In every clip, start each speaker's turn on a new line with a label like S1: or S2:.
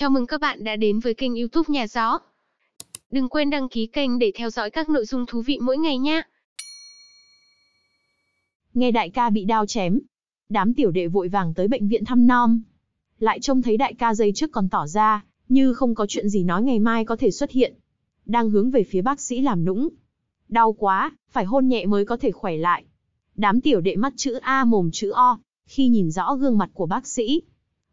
S1: Chào mừng các bạn đã đến với kênh youtube Nhà Gió. Đừng quên đăng ký kênh để theo dõi các nội dung thú vị mỗi ngày nhé. Nghe đại ca bị đao chém, đám tiểu đệ vội vàng tới bệnh viện thăm nom. Lại trông thấy đại ca dây trước còn tỏ ra, như không có chuyện gì nói ngày mai có thể xuất hiện. Đang hướng về phía bác sĩ làm nũng. Đau quá, phải hôn nhẹ mới có thể khỏe lại. Đám tiểu đệ mắt chữ A mồm chữ O, khi nhìn rõ gương mặt của bác sĩ,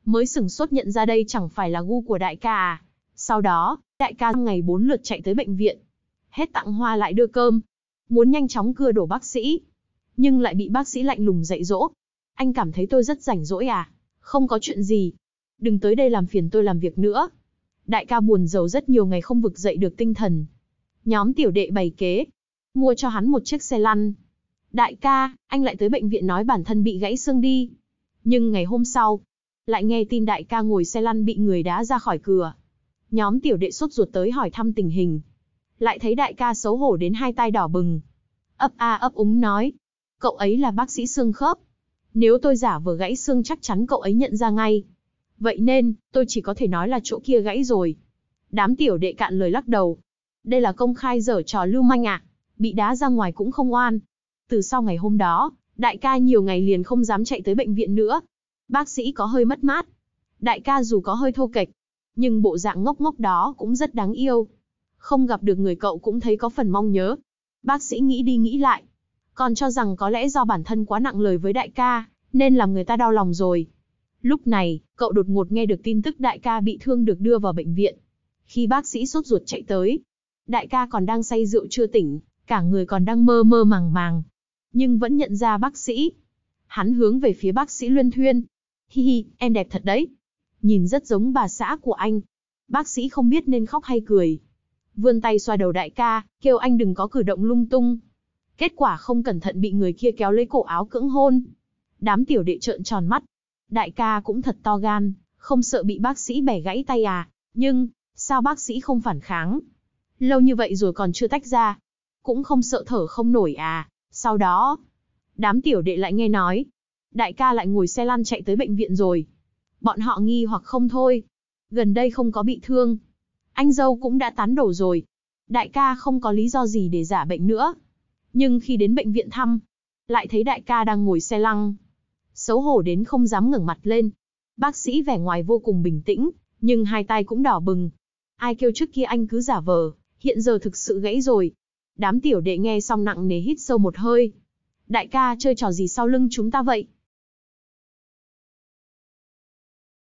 S1: mới sửng sốt nhận ra đây chẳng phải là gu của đại ca à. Sau đó, đại ca ngày bốn lượt chạy tới bệnh viện. Hết tặng hoa lại đưa cơm. Muốn nhanh chóng cưa đổ bác sĩ. Nhưng lại bị bác sĩ lạnh lùng dạy dỗ. Anh cảm thấy tôi rất rảnh rỗi à? Không có chuyện gì. Đừng tới đây làm phiền tôi làm việc nữa. Đại ca buồn giàu rất nhiều ngày không vực dậy được tinh thần. Nhóm tiểu đệ bày kế. Mua cho hắn một chiếc xe lăn. Đại ca, anh lại tới bệnh viện nói bản thân bị gãy xương đi. Nhưng ngày hôm sau, lại nghe tin đại ca ngồi xe lăn bị người đá ra khỏi cửa. Nhóm tiểu đệ sốt ruột tới hỏi thăm tình hình. Lại thấy đại ca xấu hổ đến hai tai đỏ bừng. Ấp a ấp úng nói. Cậu ấy là bác sĩ xương khớp. Nếu tôi giả vờ gãy xương chắc chắn cậu ấy nhận ra ngay. Vậy nên, tôi chỉ có thể nói là chỗ kia gãy rồi. Đám tiểu đệ cạn lời lắc đầu. Đây là công khai dở trò lưu manh ạ. À. Bị đá ra ngoài cũng không oan. Từ sau ngày hôm đó, đại ca nhiều ngày liền không dám chạy tới bệnh viện nữa, Bác sĩ có hơi mất mát. Đại ca dù có hơi thô kệch, nhưng bộ dạng ngốc ngốc đó cũng rất đáng yêu. Không gặp được người cậu cũng thấy có phần mong nhớ. Bác sĩ nghĩ đi nghĩ lại. Còn cho rằng có lẽ do bản thân quá nặng lời với đại ca, nên làm người ta đau lòng rồi. Lúc này, cậu đột ngột nghe được tin tức đại ca bị thương được đưa vào bệnh viện. Khi bác sĩ sốt ruột chạy tới, đại ca còn đang say rượu chưa tỉnh, cả người còn đang mơ mơ màng màng. Nhưng vẫn nhận ra bác sĩ. Hắn hướng về phía bác sĩ Luân Thuyên, Hi hi, em đẹp thật đấy. Nhìn rất giống bà xã của anh. Bác sĩ không biết nên khóc hay cười. Vươn tay xoa đầu đại ca, kêu anh đừng có cử động lung tung. Kết quả không cẩn thận bị người kia kéo lấy cổ áo cưỡng hôn. Đám tiểu đệ trợn tròn mắt. Đại ca cũng thật to gan, không sợ bị bác sĩ bẻ gãy tay à. Nhưng, sao bác sĩ không phản kháng? Lâu như vậy rồi còn chưa tách ra. Cũng không sợ thở không nổi à. Sau đó, đám tiểu đệ lại nghe nói, đại ca lại ngồi xe lăn chạy tới bệnh viện rồi. Bọn họ nghi hoặc không thôi. Gần đây không có bị thương. Anh dâu cũng đã tán đổ rồi. Đại ca không có lý do gì để giả bệnh nữa. Nhưng khi đến bệnh viện thăm, lại thấy đại ca đang ngồi xe lăn. Xấu hổ đến không dám ngẩng mặt lên. Bác sĩ vẻ ngoài vô cùng bình tĩnh, nhưng hai tay cũng đỏ bừng. Ai kêu trước kia anh cứ giả vờ, hiện giờ thực sự gãy rồi. Đám tiểu đệ nghe xong nặng nề hít sâu một hơi. Đại ca chơi trò gì sau lưng chúng ta vậy?